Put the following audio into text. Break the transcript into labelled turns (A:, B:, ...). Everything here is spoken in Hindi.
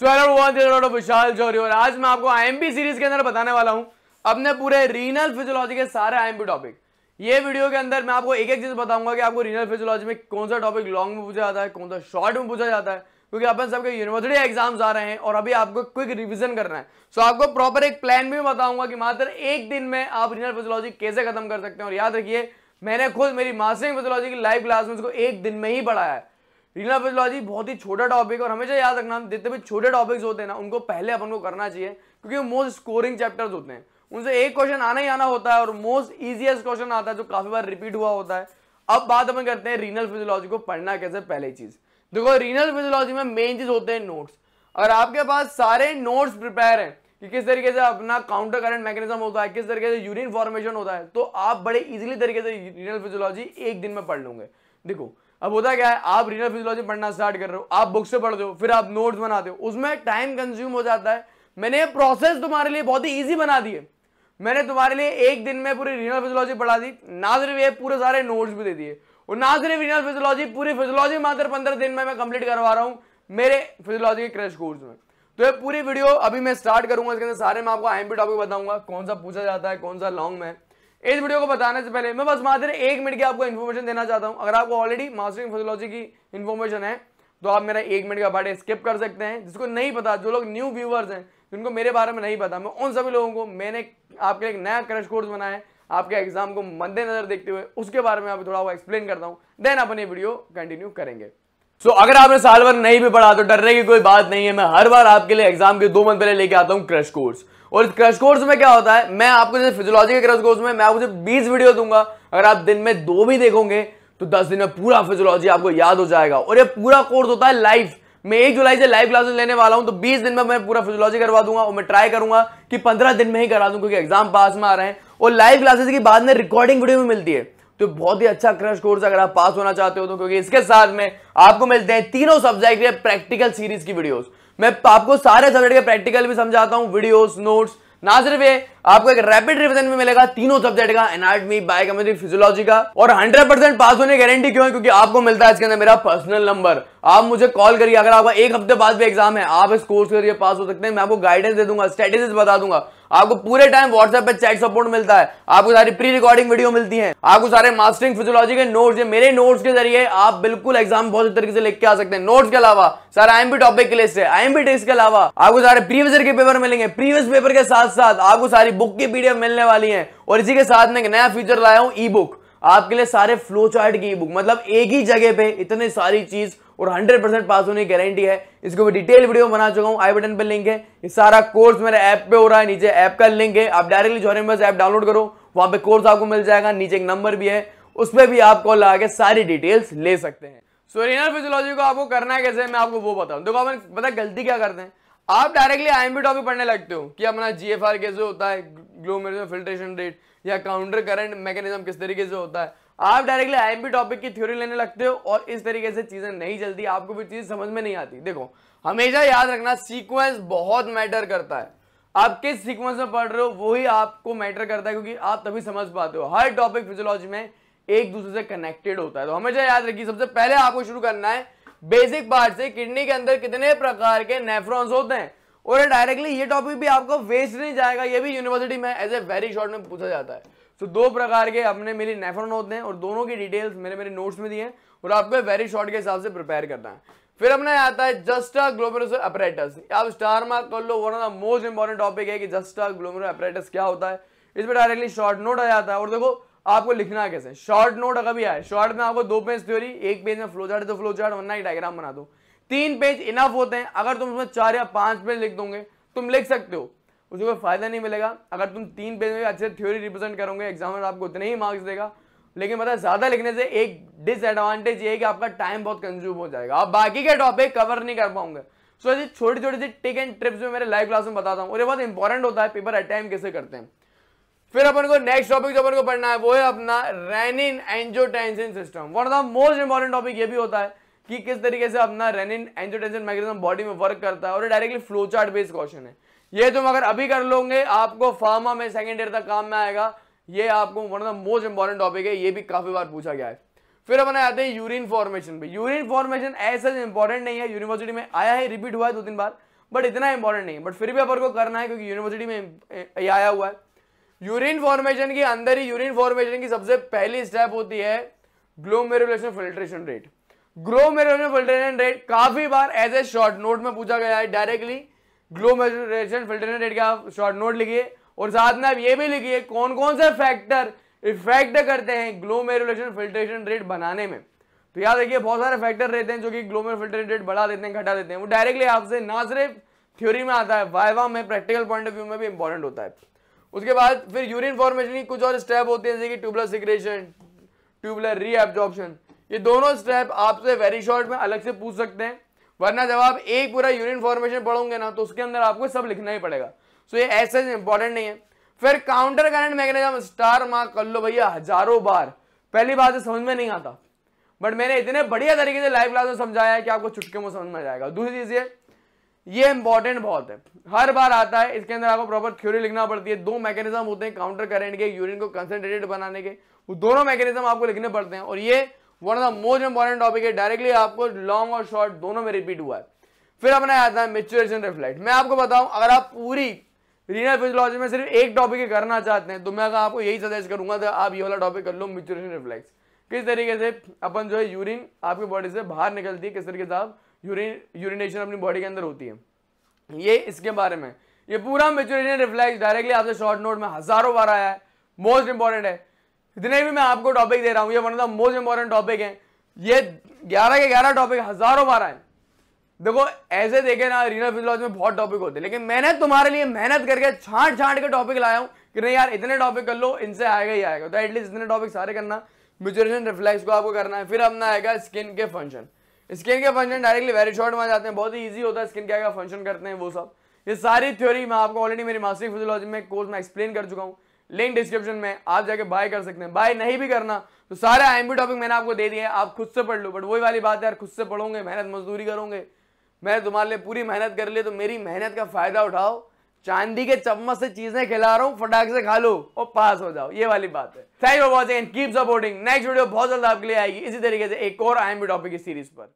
A: विशाल जौहरी और आज मैं आपको आईएमबी सीरीज के अंदर बताने वाला हूं अपने पूरे रीनल फिजियोलॉजी के सारे आईएमबी टॉपिक ये वीडियो के अंदर मैं आपको एक एक चीज बताऊंगा कि आपको रीनल फिजियोलॉजी में कौन सा टॉपिक लॉन्ग में पूछा जाता है कौन सा शॉर्ट में पूछा जाता है क्योंकि अपन सबके यूनिवर्सिटी एग्जाम्स आ रहे हैं और अभी आपको क्विक रिविजन करना है सो आपको प्रॉपर एक प्लान भी बताऊंगा कि मात्र एक दिन में आप रीनल फिजियोलॉजी कैसे खत्म कर सकते हैं और याद रखिए मैंने खुद मेरी मास्टरिंग फिजियोलॉजी की लाइव क्लास में उसको एक दिन में ही पढ़ाया है रीजनल फिजियोलॉजी बहुत ही छोटा टॉपिक और हमेशा याद रखना जितने भी छोटे टॉपिक्स होते हैं ना उनको पहले अपन को करना चाहिए क्योंकि वो मोस्ट स्कोरिंग चैप्टर्स होते हैं उनसे एक क्वेश्चन आना ही आना होता है और मोस्ट ईजिएस्ट क्वेश्चन आता है जो काफ़ी बार रिपीट हुआ होता है अब बात अपन करते हैं रीनल फिजियोलॉजी को पढ़ना कैसे पहले चीज़ देखो रीनल फिजियोलॉजी में मेन चीज़ होते हैं नोट्स अगर आपके पास सारे नोट्स प्रिपेयर हैं कि किस तरीके से अपना काउंटर करंट मैकेनिज्म होता है किस तरीके से यूरिन फॉर्मेशन होता है तो आप बड़े इजीली तरीके से रीनल फिजियोलॉजी एक दिन में पढ़ लूंगे देखो अब होता क्या है आप रीजनल फिजियोलॉजी पढ़ना स्टार्ट कर रहे हो आप बुक से पढ़ दो फिर आप नोट्स बनाते हो उसमें टाइम कंज्यूम हो जाता है मैंने ये प्रोसेस तुम्हारे लिए बहुत ही ईजी बना दी है मैंने तुम्हारे लिए एक दिन में पूरी रीजनल फिजियोलॉजी पढ़ा दी ना सिर्फ ये पूरे सारे नोट्स भी दे दिए और ना सिर्फ रीजनल फिजियोलॉजी पूरी फिजियोलॉजी मात्र पंद्रह दिन में मैं कंप्लीट करवा रहा हूँ मेरे फिजियोलॉजी के क्रैश कोर्स में तो ये पूरी वीडियो अभी मैं स्टार्ट करूंगा इसके अंदर सारे मैं आपको आई एम टॉपिक बताऊंगा कौन सा पूछा जाता है कौन सा लॉन्ग में इस वीडियो को बताने से पहले मैं बस मात्र एक मिनट की आपको इन्फॉर्मेशन देना चाहता हूँ अगर आपको ऑलरेडी मास्टरिंग फिजोलॉजी की इन्फॉर्मेशन है तो आप मेरा एक मिनट का पार्ट स्किप कर सकते हैं जिसको नहीं पता जो लोग न्यू व्यूवर्स हैं जिनको मेरे बारे में नहीं पता मैं उन सभी लोगों को मैंने आपके एक नया क्रश कोर्स बनाया है आपके एग्जाम को मद्देनजर देखते हुए उसके बारे में आप थोड़ा एक्सप्लेन करता हूँ देन अपन ये वीडियो कंटिन्यू करेंगे सो so, अगर आपने साल भर नहीं भी पढ़ा तो डरने की कोई बात नहीं है मैं हर बार आपके लिए एग्जाम के दो मंथ पहले लेके आता हूँ क्रश कोर्स और इस क्रश कोर्स में क्या होता है मैं आपको जैसे फिजियोलॉजी के क्रश कोर्स में मैं आपको बीस वीडियो दूंगा अगर आप दिन में दो भी देखोगे तो दस दिन में पूरा फिजियोलॉजी आपको याद हो जाएगा और ये पूरा कोर्स होता है लाइव मैं एक जुलाई से लाइव क्लासेस लेने वाला हूं तो 20 दिन में मैं पूरा फिजियोलॉजी करवा दूंगा और मैं ट्राई करूंगा कि 15 दिन में ही करा दूं क्योंकि एग्जाम पास में आ रहे हैं और लाइव क्लासेस की बाद में रिकॉर्डिंग वीडियो भी मिलती है तो बहुत ही अच्छा क्रश कोर्स अगर आप पास होना चाहते हो तो क्योंकि इसके साथ में आपको मिलते हैं तीनों सब्जेक्ट प्रैक्टिकल सीरीज की वीडियोज मैं आपको सारे सब्जेक्ट के प्रैक्टिकल भी समझाता हूँ वीडियोस नोट्स ना सिर्फ ये आपको एक रैपिड रिविजन भी मिलेगा तीनों सब्जेक्ट का एनाटमी बायोकेमिस्ट्री फिजियोलॉजी का और 100 परसेंट पास होने गारंटी क्यों है क्योंकि आपको मिलता है इसके अंदर मेरा पर्सनल नंबर आप मुझे कॉल करिए अगर आपका एक हफ्ते बाद भी एग्जाम है आप इस कोर्स के जरिए पास हो सकते हैं मैं आपको गाइडेंस दे दूंगा स्टेटिस बता दूंगा आपको पूरे टाइम व्हाट्सएप पर चैट सपोर्ट मिलता है आपको सारी प्री रिकॉर्डिंग वीडियो मिलती है आपको सारे मास्टरिंग फिजियोलॉजी के नोट्स मेरे नोट्स के जरिए आप बिल्कुल एग्जाम बहुत तरीके से लिख के आ सकते हैं नोट्स के अलावा सारा आईएमपी टॉपिक के लिस्ट है आईएमपी टेस्ट के अलावा आपको सारे प्रीवियस के पेपर मिलेंगे प्रीवियस पेपर के साथ साथ आपको सारी सारी बुक की पीडीएफ मिलने वाली है और इसी के साथ में एक नया फीचर लाया हूं ई बुक आपके लिए सारे फ्लो चार्ट की ई बुक मतलब एक ही जगह पे इतनी सारी चीज और 100 परसेंट पास होने की गारंटी है इसको मैं डिटेल वीडियो बना चुका हूं आई बटन पर लिंक है ये सारा कोर्स मेरे ऐप पे हो रहा है नीचे ऐप का लिंक है आप डायरेक्टली जॉरे बस ऐप डाउनलोड करो वहां पे कोर्स आपको मिल जाएगा नीचे एक नंबर भी है उस पर भी आप कॉल लगा के सारी डिटेल्स ले सकते हैं सो रिनल फिजियोलॉजी को आपको करना है कैसे मैं आपको वो बताऊँ देखो आप पता गलती क्या करते हैं आप डायरेक्टली आईएमबी टॉपिक पढ़ने लगते हो कि अपना जीएफआर कैसे होता है ग्लोमेरुलर फिल्ट्रेशन रेट या काउंटर करंट मैकेनिज्म किस तरीके से होता है आप डायरेक्टली आईएमबी टॉपिक की थ्योरी लेने लगते हो और इस तरीके से चीजें नहीं चलती आपको भी चीज समझ में नहीं आती देखो हमेशा याद रखना सीक्वेंस बहुत मैटर करता है आप किस सीक्वेंस में पढ़ रहे हो वही आपको मैटर करता है क्योंकि आप तभी समझ पाते हो हर टॉपिक फिजियोलॉजी में एक दूसरे से कनेक्टेड होता है तो हमेशा याद रखिए सबसे पहले आपको शुरू करना है बेसिक पार्ट से किडनी के अंदर कितने प्रकार के नेफ्रॉन्स होते हैं और डायरेक्टली ये टॉपिक भी आपको वेस्ट नहीं जाएगा ये भी यूनिवर्सिटी में एज ए वेरी शॉर्ट में पूछा जाता है तो दो प्रकार के अपने मेरी नेफ्रॉन होते हैं और दोनों की डिटेल्स मेरे मेरे नोट्स में दिए हैं और आपको वेरी शॉर्ट के हिसाब से प्रिपेयर करना है फिर अपना आता है जस्टा ग्लोमेरुलर अपरेटस आप स्टार मार्क कर लो one of the most important topic है कि जस्टा ग्लोमेरुलर अपरेटस क्या होता है इसमें डायरेक्टली शॉर्ट नोट आ जाता है और देखो आपको लिखना है कैसे शॉर्ट नोट अगर भी आए शॉर्ट में आपको दो पेज थ्योरी एक पेज में फ्लो चार्ट तो फ्लो चार्ट वरना ही डायग्राम बना दो तीन पेज इनफ होते हैं अगर तुम उसमें चार या पांच पेज लिख दोगे तुम लिख सकते हो उसे कोई फायदा नहीं मिलेगा अगर तुम तीन पेज में अच्छे थ्योरी रिप्रेजेंट करोगे एग्जामिनर आपको उतने ही मार्क्स देगा लेकिन मतलब ज़्यादा लिखने से एक डिसएडवांटेज ये है कि आपका टाइम बहुत कंज्यूम हो जाएगा आप बाकी के टॉपिक कवर नहीं कर पाऊंगे सो ऐसी छोटी छोटी सी टिक एंड ट्रिप्स में मेरे लाइव क्लास में बताता हूँ और ये बहुत इंपॉर्टेंट होता है पेपर अटैम्प कैसे करते हैं फिर अपन को नेक्स्ट टॉपिक जो अपन को पढ़ना है वो है अपना renin angiotensin system one of the most important topic ये भी होता है कि किस तरीके से अपना रेनिन एंजोटेंसिन मैकेनिज्म बॉडी में वर्क करता है और directly flow chart based question है ये तुम अगर अभी कर लोगे आपको फार्मा में सेकेंड ईयर तक काम में आएगा ये आपको one of the most important topic है ये भी काफी बार पूछा गया है फिर अपन आते हैं यूरिन फॉर्मेशन पे यूरिन फॉर्मेशन ऐसा इंपॉर्टेंट नहीं है यूनिवर्सिटी में आया है रिपीट हुआ है दो तीन बार बट इतना इंपॉर्टेंट नहीं है बट फिर भी अपन को करना है क्योंकि यूनिवर्सिटी में आया हुआ है यूरिन फॉर्मेशन के अंदर ही यूरिन फॉर्मेशन की सबसे पहली स्टेप होती है glomerulation filtration rate glomerulation filtration rate काफी बार एज ए शॉर्ट नोट में पूछा गया है डायरेक्टली ग्लोमेरुलेशन फिल्ट्रेशन रेट का शॉर्ट नोट लिखिए और साथ में आप ये भी लिखिए कौन कौन से फैक्टर इफेक्ट करते हैं ग्लोमेरुलेशन फिल्ट्रेशन रेट बनाने में तो याद रखिए बहुत सारे फैक्टर रहते हैं जो कि ग्लोमेर फिल्ट्रेशन रेट बढ़ा देते हैं घटा देते हैं वो डायरेक्टली आपसे ना सिर्फ थ्योरी में आता है वाइवा में प्रैक्टिकल पॉइंट ऑफ व्यू में भी इंपॉर्टेंट होता है उसके बाद फिर यूरिन फॉर्मेशन की कुछ और स्टेप होते हैं जैसे कि ट्यूबुलर सिक्रेशन ट्यूबुलर रीएब्जॉर्प्शन ये दोनों स्टेप आपसे वेरी शॉर्ट में अलग से पूछ सकते हैं वरना जब आप एक पूरा यूरिन फॉर्मेशन पढ़ोगे ना तो उसके अंदर आपको सब लिखना ही पड़ेगा सो ये ऐसे इंपॉर्टेंट नहीं है फिर counter current mechanism star mark कर लो भैया हजारों बार पहली बात तो समझ में नहीं आता बट मैंने इतने बढ़िया तरीके से लाइव क्लास में समझाया है कि आपको चुटके में समझ में आ जाएगा दूसरी चीज़ ये ये इंपॉर्टेंट बहुत है हर बार आता है इसके अंदर आपको प्रॉपर थ्योरी लिखना पड़ती है दो मैकेनिज्म होते हैं काउंटर करेंट के यूरिन को कंसेंट्रेटेड बनाने के वो दोनों मैकेनिज्म आपको लिखने पड़ते हैं और ये one of the most important topic है डायरेक्टली आपको लॉन्ग और शॉर्ट दोनों में रिपीट हुआ है फिर अपना आता है मेच्योरेशन रिफ्लेक्ट मैं आपको बताऊं अगर आप पूरी रीनल फिजियोलॉजी में सिर्फ एक टॉपिक करना चाहते हैं तो मैं अगर आपको यही सजेस्ट करूंगा तो आप ये वाला टॉपिक कर लो मेच्योरेशन रिफ्लेक्स किस तरीके से अपन जो है यूरिन आपकी बॉडी से बाहर निकलती है किस तरीके से आप यूरिन यूरिनेशन अपनी बॉडी के अंदर होती है ये इसके बारे में ये पूरा मेचुरेशन रिफ्लेक्स डायरेक्टली आपसे शॉर्ट नोट में हजारों बार आया है मोस्ट इंपॉर्टेंट है जितने भी मैं आपको टॉपिक दे रहा हूँ ये one of the most important topic है ये ग्यारह के ग्यारह टॉपिक हजारों बार आए देखो ऐसे देखे ना रीनल फिजियोलॉजी में बहुत टॉपिक होते हैं लेकिन मैंने तुम्हारे लिए मेहनत करके छांट छांट के टॉपिक लाया हूं कि नहीं यार इतने टॉपिक कर लो इनसे आएगा ही आएगा तो एटलीस्ट इतने टॉपिक सारे करना म्यूचुरेशन रिफ्लेक्स को आपको करना है फिर अपना आएगा स्किन के फंक्शन स्किन के फंक्शन डायरेक्टली वेरी शॉर्ट में जाते हैं बहुत ही ईजी होता है स्किन क्या क्या फंक्शन करते हैं वो सब ये सारी थ्योरी मैं आपको ऑलरेडी मेरी मास्टर फिजियोलॉजी में कोर्स में एक्सप्लेन कर चुका हूँ लिंक डिस्क्रिप्शन में आप जाके बाय कर सकते हैं बाय नहीं भी करना तो सारे आई टॉपिक मैंने आपको दे दिए आप खुद से पढ़ लो बट वही वाली बात है यार खुद से पढ़ोगे मेहनत मजदूरी करोगे मैं तुम्हारे लिए पूरी मेहनत कर ली तो मेरी मेहनत का फ़ायदा उठाओ चांदी के चम्मच से चीजें खिला रहा हूँ फटाक से खा लो और पास हो जाओ ये वाली बात है thank for watching and keep supporting next video बहुत जल्द आपके लिए आएगी इसी तरीके से एक और आई एम टॉपिक की सीरीज पर